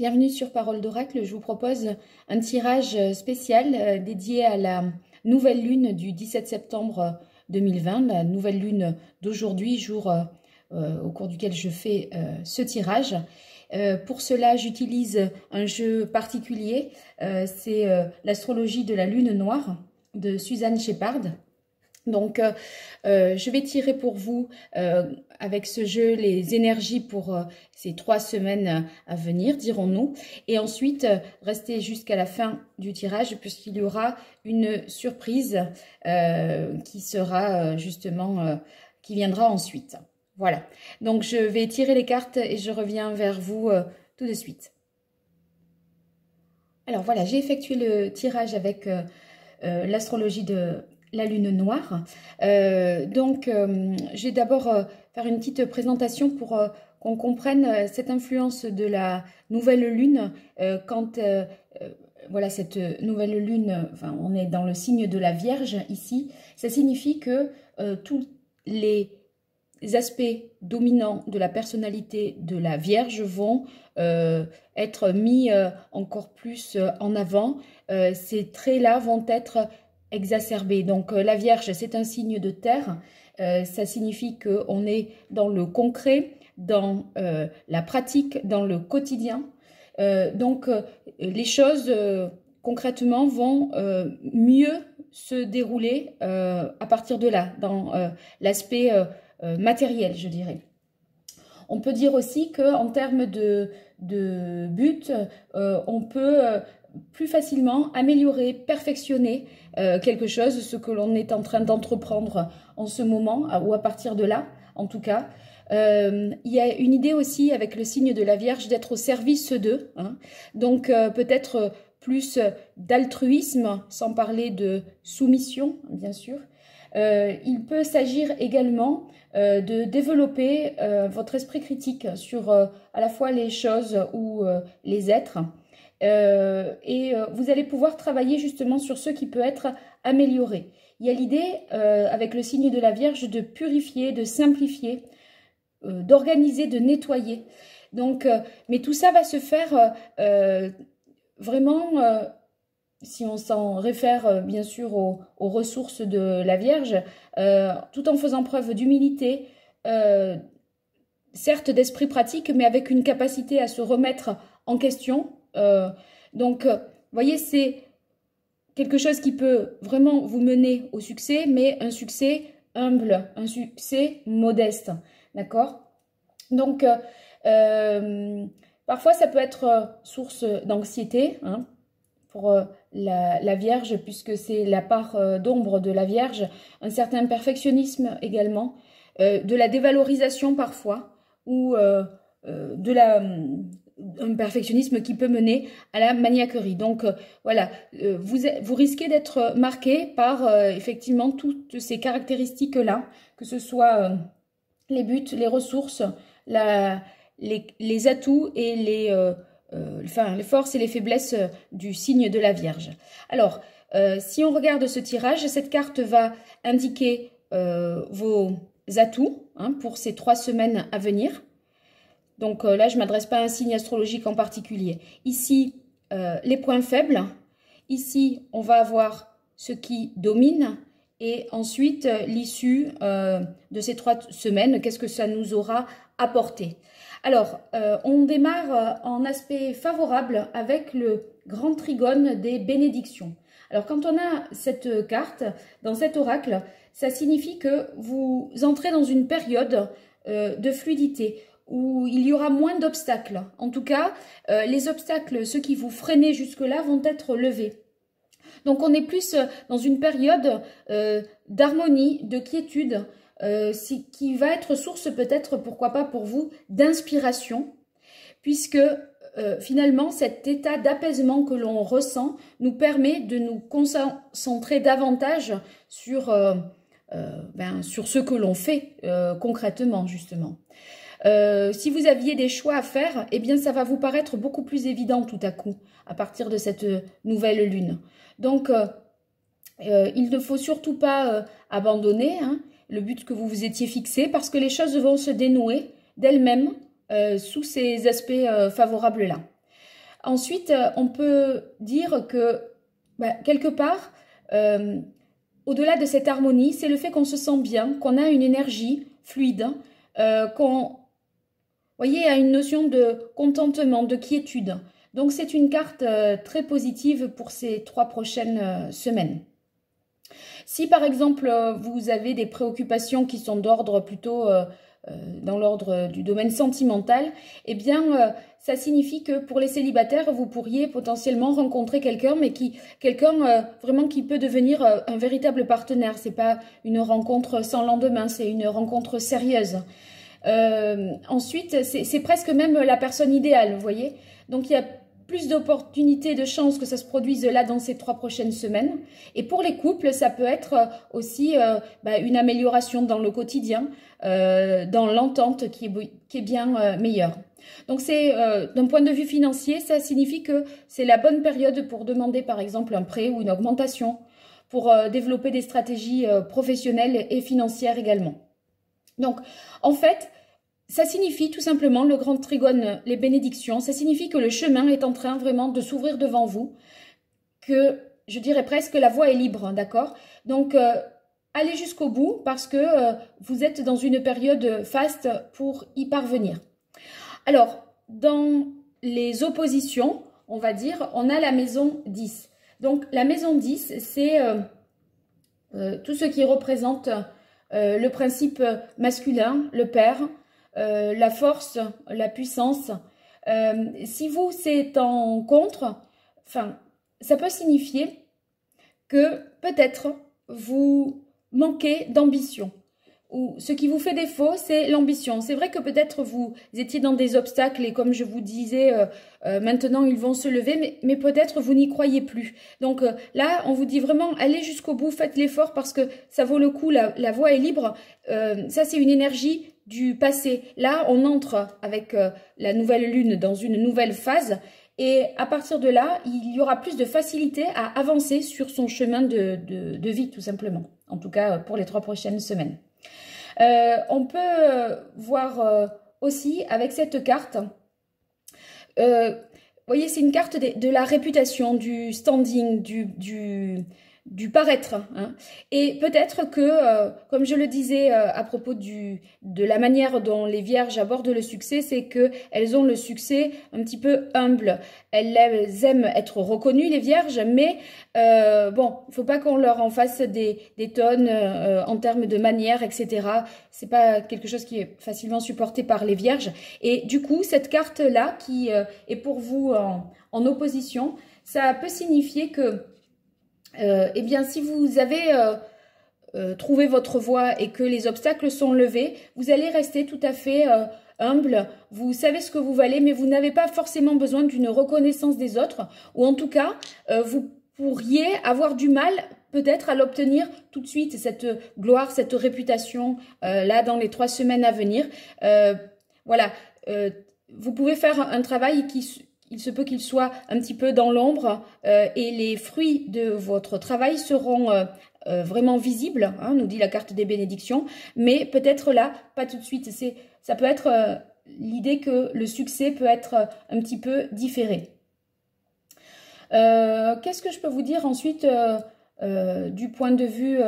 Bienvenue sur Parole d'Oracle. Je vous propose un tirage euh, spécial euh, dédié à la nouvelle lune du 17 septembre 2020, euh, la nouvelle lune d'aujourd'hui, jour au cours duquel je fais ce tirage. pour cela, j'utilise un jeu particulier, c'est l'astrologie de la lune noire de Suzanne Shepard. Donc, euh, euh, je vais tirer pour vous euh, avec ce jeu les énergies pour ces trois semaines à venir, dirons-nous. Et ensuite, restez jusqu'à la fin du tirage puisqu'il y aura une surprise qui sera justement, qui viendra ensuite. Voilà. Donc, je vais tirer les cartes et je reviens vers vous tout de suite. Alors voilà, j'ai effectué le tirage avec l'astrologie de la lune noire. Euh, donc, euh, j'ai d'abord euh, faire une petite présentation pour qu'on comprenne cette influence de la nouvelle lune quand voilà cette nouvelle lune. on est dans le signe de la Vierge ici. Ça signifie que tous les aspects dominants de la personnalité de la Vierge vont être mis encore plus en avant. ces traits-là vont être Exacerbé. Donc euh, la Vierge, c'est un signe de terre. Euh, ça signifie qu'on est dans le concret, dans euh, la pratique, dans le quotidien. donc les choses concrètement vont mieux se dérouler à partir de là, dans l'aspect matériel, je dirais. On peut dire aussi qu'en termes de, de but, euh, on peut euh, plus facilement améliorer, perfectionner euh, quelque chose, ce que l'on est en train d'entreprendre en ce moment, ou à partir de là, en tout cas. il y a une idée aussi avec le signe de la Vierge d'être au service d'eux. Hein. Donc peut-être plus d'altruisme, sans parler de soumission, bien sûr, euh, il peut s'agir également euh, de développer euh, votre esprit critique sur à la fois les choses ou les êtres. et vous allez pouvoir travailler justement sur ce qui peut être amélioré. Il y a l'idée, avec le signe de la Vierge, de purifier, de simplifier, d'organiser, de nettoyer. Donc, mais tout ça va se faire vraiment si on s'en réfère euh, bien sûr aux, ressources de la Vierge, euh, tout en faisant preuve d'humilité, euh, certes d'esprit pratique, mais avec une capacité à se remettre en question. donc, vous voyez, c'est quelque chose qui peut vraiment vous mener au succès, mais un succès humble, un succès modeste. D'accord Donc, parfois, ça peut être source d'anxiété, hein, pour euh, la, la Vierge, puisque c'est la part euh, d'ombre de la Vierge, un certain perfectionnisme également, euh, de la dévalorisation parfois, ou de la, un perfectionnisme qui peut mener à la maniaquerie. Donc voilà, vous, vous risquez d'être marqué par effectivement toutes ces caractéristiques-là, que ce soit les buts, les ressources, la, les, les, atouts et les, euh, enfin, les forces et les faiblesses euh, du signe de la Vierge. Alors, euh, si on regarde ce tirage, cette carte va indiquer vos atouts hein, pour ces trois semaines à venir. Donc là, je ne m'adresse pas à un signe astrologique en particulier. Ici, les points faibles. Ici, on va avoir ce qui domine. Et ensuite, l'issue de ces trois semaines, qu'est-ce que ça nous aura apporter. Alors, euh, on démarre euh, en aspect favorable avec le grand trigone des bénédictions. Alors, quand on a cette carte dans cet oracle, ça signifie que vous entrez dans une période euh, de fluidité où il y aura moins d'obstacles. En tout cas, les obstacles, ceux qui vous freinaient jusque-là, vont être levés. Donc on est plus dans une période d'harmonie, de quiétude, euh, qui va être source peut-être, pourquoi pas pour vous, d'inspiration, puisque euh, finalement cet état d'apaisement que l'on ressent nous permet de nous concentrer davantage sur, euh, ben, sur ce que l'on fait concrètement, justement. si vous aviez des choix à faire, eh bien, ça va vous paraître beaucoup plus évident tout à coup, à partir de cette nouvelle lune. Donc, il ne faut surtout pas abandonner. Hein le but que vous vous étiez fixé, parce que les choses vont se dénouer d'elles-mêmes euh, sous ces aspects euh, favorables-là. Ensuite, euh, on peut dire que, bah, quelque part, au-delà de cette harmonie, c'est le fait qu'on se sent bien, qu'on a une énergie fluide, qu'on, voyez, a une notion de contentement, de quiétude. Donc, c'est une carte très positive pour ces trois prochaines semaines. Si par exemple euh, vous avez des préoccupations qui sont d'ordre plutôt euh, euh, dans l'ordre du domaine sentimental, eh bien ça signifie que pour les célibataires, vous pourriez potentiellement rencontrer quelqu'un, mais qui quelqu'un vraiment qui peut devenir un véritable partenaire. Ce n'est pas une rencontre sans lendemain, c'est une rencontre sérieuse. ensuite, c'est presque même la personne idéale, vous voyez. Donc il a plus d'opportunités, de chances que ça se produise là dans ces trois prochaines semaines. Et pour les couples, ça peut être euh, aussi euh, bah, une amélioration dans le quotidien, euh, dans l'entente qui est, qui est bien meilleure. Donc c'est d'un point de vue financier, ça signifie que c'est la bonne période pour demander par exemple un prêt ou une augmentation, pour développer des stratégies professionnelles et financières également. Donc en fait, ça signifie tout simplement le grand trigone, les bénédictions, ça signifie que le chemin est en train vraiment de s'ouvrir devant vous, que je dirais presque la voie est libre, d'accord Donc, euh, allez jusqu'au bout parce que euh, vous êtes dans une période faste pour y parvenir. Alors, dans les oppositions, on va dire, on a la maison 10. Donc, la maison 10, c'est euh, tout ce qui représente le principe masculin, le père, euh, la force, la puissance. Euh, si vous, c'est en contre, enfin, ça peut signifier que peut-être vous manquez d'ambition. Ou ce qui vous fait défaut, c'est l'ambition. C'est vrai que peut-être vous étiez dans des obstacles et comme je vous disais, euh, maintenant ils vont se lever, mais, peut-être vous n'y croyez plus. Donc là, on vous dit vraiment, allez jusqu'au bout, faites l'effort parce que ça vaut le coup, la, la voie est libre. ça, c'est une énergie du passé. Là, on entre avec euh, la nouvelle lune dans une nouvelle phase et à partir de là, il y aura plus de facilité à avancer sur son chemin de, vie, tout simplement. En tout cas, euh, pour les trois prochaines semaines. Euh, on peut voir aussi avec cette carte, vous voyez, c'est une carte de, de, la réputation, du standing, du, du du paraître. Hein. Et peut-être que, euh, comme je le disais euh, à propos du, de la manière dont les vierges abordent le succès, c'est que elles ont le succès un petit peu humble. Elles, aiment être reconnues, les vierges, mais euh, bon, faut pas qu'on leur en fasse des, des tonnes euh, en termes de manière, etc. C'est pas quelque chose qui est facilement supporté par les vierges. Et du coup, cette carte-là, qui est pour vous en, en opposition, ça peut signifier que euh, eh bien, si vous avez euh, euh, trouvé votre voie et que les obstacles sont levés, vous allez rester tout à fait humble, vous savez ce que vous valez, mais vous n'avez pas forcément besoin d'une reconnaissance des autres, ou en tout cas, vous pourriez avoir du mal peut-être à l'obtenir tout de suite, cette gloire, cette réputation, là, dans les trois semaines à venir. voilà, vous pouvez faire un travail qui, il se peut qu'il soit un petit peu dans l'ombre euh, et les fruits de votre travail seront euh, euh, vraiment visibles, hein, nous dit la carte des bénédictions, mais peut-être là, pas tout de suite. ça peut être l'idée que le succès peut être un petit peu différé. Qu'est-ce que je peux vous dire ensuite du point de vue...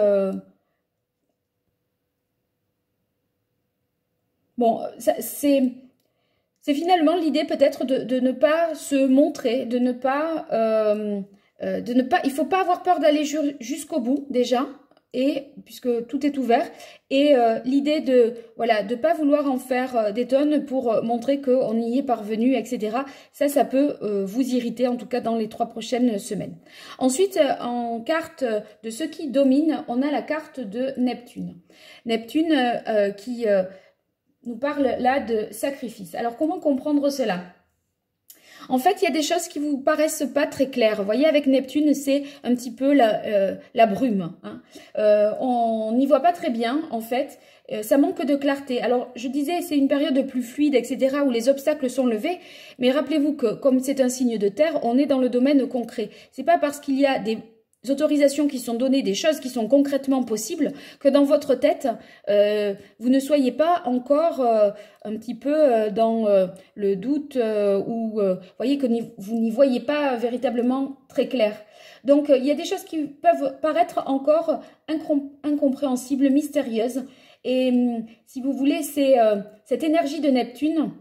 bon, c'est c'est finalement l'idée peut-être de, ne pas se montrer, de ne pas, euh, euh, de ne pas, il faut pas avoir peur d'aller jusqu'au bout déjà, et puisque tout est ouvert, et euh, l'idée de voilà de pas vouloir en faire des tonnes pour montrer qu'on y est parvenu, etc. Ça, ça peut vous irriter en tout cas dans les trois prochaines semaines. Ensuite, en carte de ceux qui dominent, on a la carte de Neptune. Neptune qui nous parle là de sacrifice. Alors comment comprendre cela en fait, il y a des choses qui vous paraissent pas très claires. Vous voyez, avec Neptune, c'est un petit peu la, euh, brume. Hein. Euh, on n'y voit pas très bien, en fait. Euh, ça manque de clarté. Alors, je disais, c'est une période plus fluide, etc., où les obstacles sont levés. Mais rappelez-vous que, comme c'est un signe de terre, on est dans le domaine concret. C'est pas parce qu'il y a des autorisations qui sont données, des choses qui sont concrètement possibles, que dans votre tête, euh, vous ne soyez pas encore euh, un petit peu euh, dans le doute ou voyez que vous n'y voyez pas véritablement très clair. Donc, il y a des choses qui peuvent paraître encore incompréhensibles, mystérieuses. Et hum, si vous voulez, c'est cette énergie de Neptune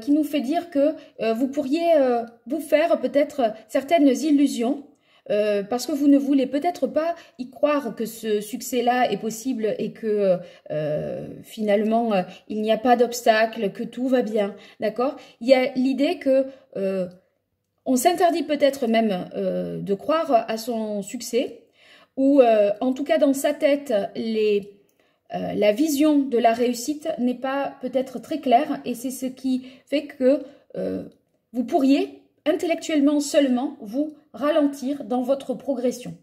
qui nous fait dire que vous pourriez vous faire peut-être certaines illusions euh, parce que vous ne voulez peut-être pas y croire que ce succès-là est possible et que euh, finalement euh, il n'y a pas d'obstacle, que tout va bien, d'accord Il y a l'idée que on s'interdit peut-être même de croire à son succès, ou en tout cas dans sa tête les la vision de la réussite n'est pas peut-être très claire et c'est ce qui fait que vous pourriez intellectuellement seulement vous ralentir dans votre progression.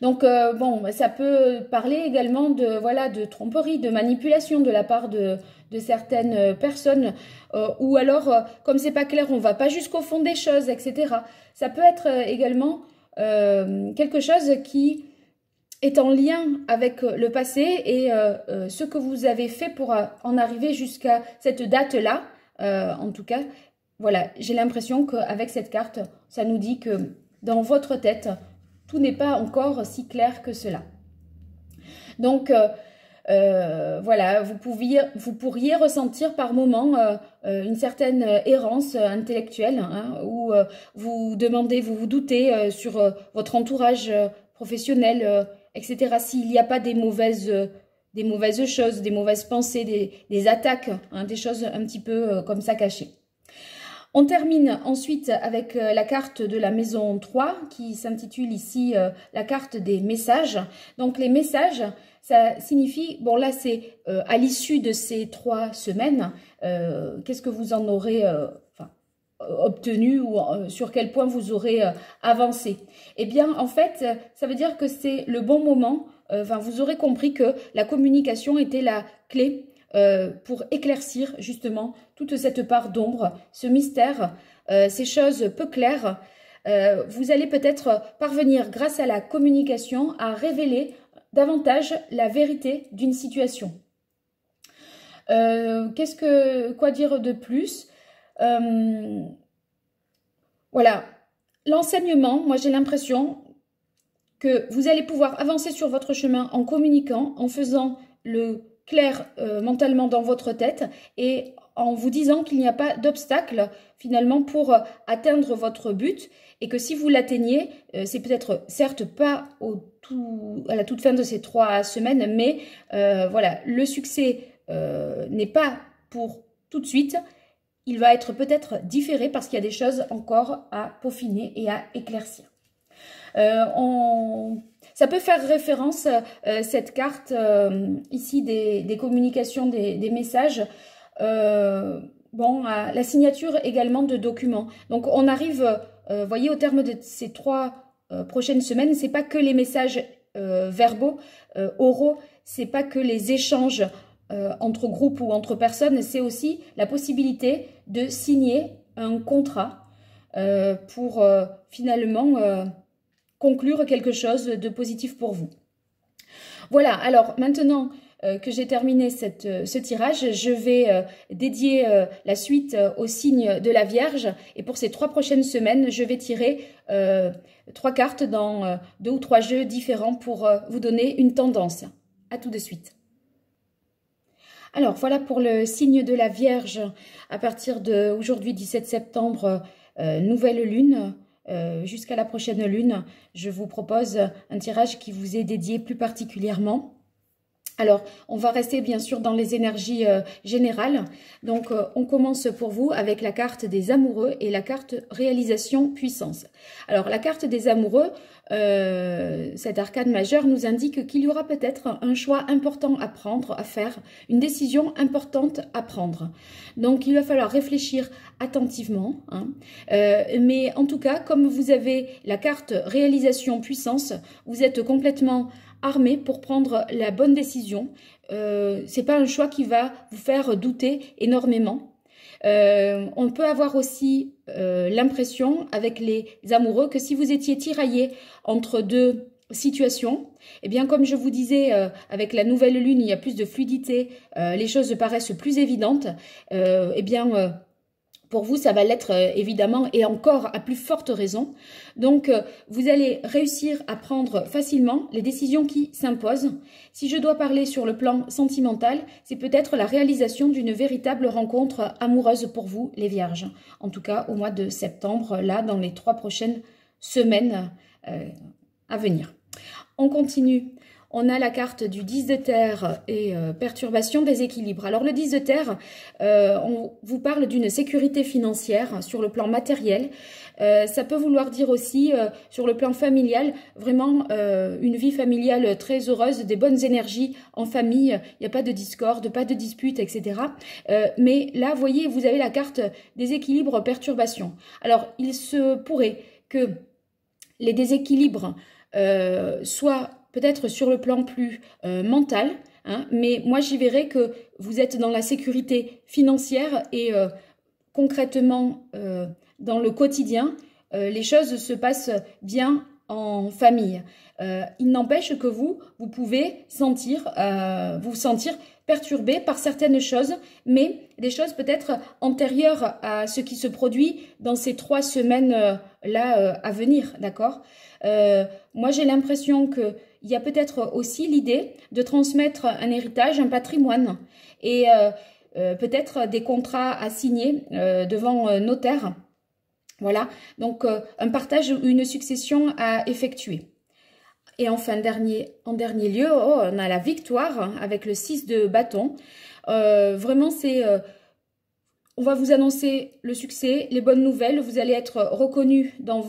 Donc euh, bon, ça peut parler également de voilà de tromperie, de manipulation de la part de, certaines personnes, euh, ou alors euh, comme c'est pas clair, on va pas jusqu'au fond des choses, etc. Ça peut être également quelque chose qui est en lien avec le passé et ce que vous avez fait pour en arriver jusqu'à cette date là. en tout cas, voilà, j'ai l'impression qu'avec cette carte, ça nous dit que dans votre tête, tout n'est pas encore si clair que cela. Donc, euh, euh, voilà, vous, vous pourriez ressentir par moments euh, une certaine errance intellectuelle, hein, où vous demandez, vous vous doutez sur votre entourage professionnel, etc. S'il n'y a pas des mauvaises, des mauvaises choses, des mauvaises pensées, des, attaques, hein, des choses un petit peu comme ça cachées. On termine ensuite avec euh, la carte de la maison 3 qui s'intitule ici euh, la carte des messages. Donc les messages, ça signifie, bon là c'est euh, à l'issue de ces trois semaines, qu'est-ce que vous en aurez obtenu ou sur quel point vous aurez avancé. Eh bien en fait, ça veut dire que c'est le bon moment, enfin vous aurez compris que la communication était la clé euh, pour éclaircir justement toute cette part d'ombre, ce mystère, euh, ces choses peu claires. Euh, vous allez peut-être parvenir grâce à la communication à révéler davantage la vérité d'une situation. Qu'est-ce que quoi dire de plus Voilà, l'enseignement. Moi, j'ai l'impression que vous allez pouvoir avancer sur votre chemin en communiquant, en faisant le clair euh, mentalement dans votre tête et en vous disant qu'il n'y a pas d'obstacle finalement pour euh, atteindre votre but et que si vous l'atteignez, euh, c'est peut-être certes pas au tout, à la toute fin de ces trois semaines, mais voilà, le succès n'est pas pour tout de suite. Il va être peut-être différé parce qu'il y a des choses encore à peaufiner et à éclaircir. on ça peut faire référence, euh, euh, cette carte euh, ici des, communications, des, messages, bon, la signature également de documents. Donc on arrive, vous voyez, au terme de ces trois prochaines semaines, c'est pas que les messages verbaux, oraux, c'est pas que les échanges entre groupes ou entre personnes, c'est aussi la possibilité de signer un contrat pour finalement conclure quelque chose de positif pour vous. Voilà, alors maintenant euh, que j'ai terminé cette, euh, ce tirage, je vais euh, dédier la suite au signe de la Vierge. Et pour ces trois prochaines semaines, je vais tirer trois cartes dans deux ou trois jeux différents pour vous donner une tendance. À tout de suite. Alors voilà pour le signe de la Vierge. À partir d'aujourd'hui 17 septembre, nouvelle lune, euh, jusqu'à la prochaine lune, je vous propose un tirage qui vous est dédié plus particulièrement alors, on va rester bien sûr dans les énergies euh, générales. Donc, euh, on commence pour vous avec la carte des amoureux et la carte réalisation puissance. Alors, la carte des amoureux, euh, cette arcade majeure nous indique qu'il y aura peut-être un choix important à prendre, à faire, une décision importante à prendre. Donc, il va falloir réfléchir attentivement. Hein. mais en tout cas, comme vous avez la carte réalisation puissance, vous êtes complètement armé pour prendre la bonne décision. Euh, Ce n'est pas un choix qui va vous faire douter énormément. Euh, on peut avoir aussi euh, l'impression avec les amoureux que si vous étiez tiraillé entre deux situations, eh bien comme je vous disais, avec la nouvelle lune, il y a plus de fluidité, les choses paraissent plus évidentes, eh bien pour vous, ça va l'être euh, évidemment et encore à plus forte raison. Donc, euh, vous allez réussir à prendre facilement les décisions qui s'imposent. Si je dois parler sur le plan sentimental, c'est peut-être la réalisation d'une véritable rencontre amoureuse pour vous, les Vierges. En tout cas, au mois de septembre, là, dans les trois prochaines semaines euh, à venir. On continue on a la carte du 10 de terre et euh, perturbation déséquilibre. Alors le 10 de terre, euh, on vous parle d'une sécurité financière sur le plan matériel. Euh, ça peut vouloir dire aussi sur le plan familial, vraiment une vie familiale très heureuse, des bonnes énergies en famille, il n'y a pas de discorde, pas de dispute, etc. mais là, vous voyez, vous avez la carte déséquilibre perturbation. Alors il se pourrait que les déséquilibres soient peut-être sur le plan plus euh, mental, hein, mais moi j'y verrais que vous êtes dans la sécurité financière et euh, concrètement euh, dans le quotidien, les choses se passent bien en famille. Euh, il n'empêche que vous, vous pouvez sentir, euh, vous sentir perturbé par certaines choses, mais des choses peut-être antérieures à ce qui se produit dans ces trois semaines-là euh, à venir, d'accord Moi, j'ai l'impression qu'il y a peut-être aussi l'idée de transmettre un héritage, un patrimoine, et peut-être des contrats à signer devant notaire voilà, donc euh, un partage ou une succession à effectuer. Et enfin, dernier, en dernier lieu, oh, on a la victoire avec le 6 de bâton. Euh, vraiment, c'est... Euh, on va vous annoncer le succès, les bonnes nouvelles. Vous allez être reconnu dans,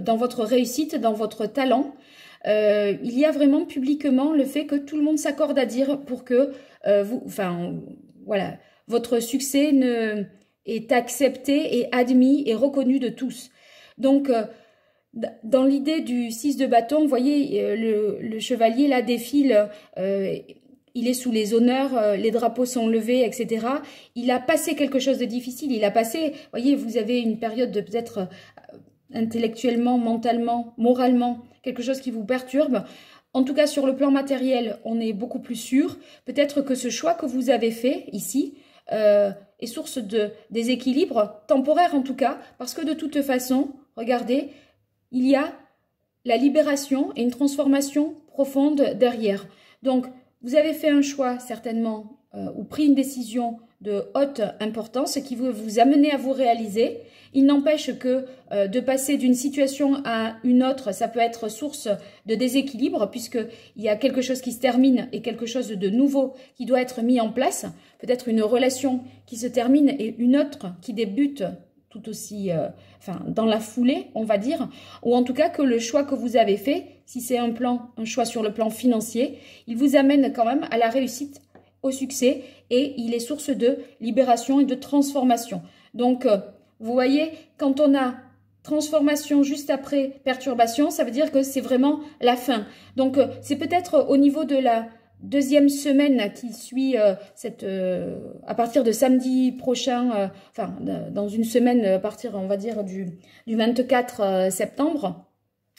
dans votre réussite, dans votre talent. il y a vraiment publiquement le fait que tout le monde s'accorde à dire pour que vous, enfin, voilà, votre succès ne, est accepté et admis et reconnu de tous. Donc, euh, dans l'idée du 6 de bâton, vous voyez, euh, le, chevalier là défile, euh, il est sous les honneurs, les drapeaux sont levés, etc. Il a passé quelque chose de difficile, il a passé, vous voyez, vous avez une période de peut-être intellectuellement, mentalement, moralement, quelque chose qui vous perturbe. En tout cas, sur le plan matériel, on est beaucoup plus sûr. Peut-être que ce choix que vous avez fait ici, et source de déséquilibre, temporaire en tout cas, parce que de toute façon, regardez, il y a la libération et une transformation profonde derrière. Donc, vous avez fait un choix certainement, euh, ou pris une décision de haute importance qui va vous amener à vous réaliser. Il n'empêche que euh, de passer d'une situation à une autre, ça peut être source de déséquilibre puisqu'il y a quelque chose qui se termine et quelque chose de nouveau qui doit être mis en place. Peut-être une relation qui se termine et une autre qui débute tout aussi, euh, enfin, dans la foulée, on va dire, ou en tout cas que le choix que vous avez fait, si c'est un plan, un choix sur le plan financier, il vous amène quand même à la réussite au succès et il est source de libération et de transformation. Donc, euh, vous voyez, quand on a transformation juste après perturbation, ça veut dire que c'est vraiment la fin. Donc, euh, c'est peut-être au niveau de la deuxième semaine qui suit euh, cette à partir de samedi prochain enfin dans une semaine à partir on va dire du, du 24 septembre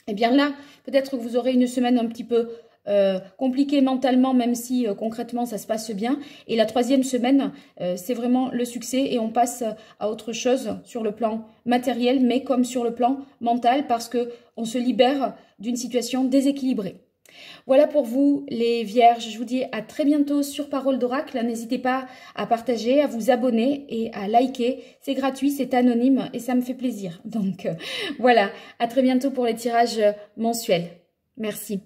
et eh bien là peut-être que vous aurez une semaine un petit peu euh, compliqué mentalement, même si euh, concrètement ça se passe bien. Et la troisième semaine, euh, c'est vraiment le succès et on passe à autre chose sur le plan matériel, mais comme sur le plan mental, parce que on se libère d'une situation déséquilibrée. Voilà pour vous les vierges, je vous dis à très bientôt sur Parole d'Oracle, n'hésitez pas à partager, à vous abonner et à liker, c'est gratuit, c'est anonyme et ça me fait plaisir. Donc voilà, à très bientôt pour les tirages mensuels. Merci.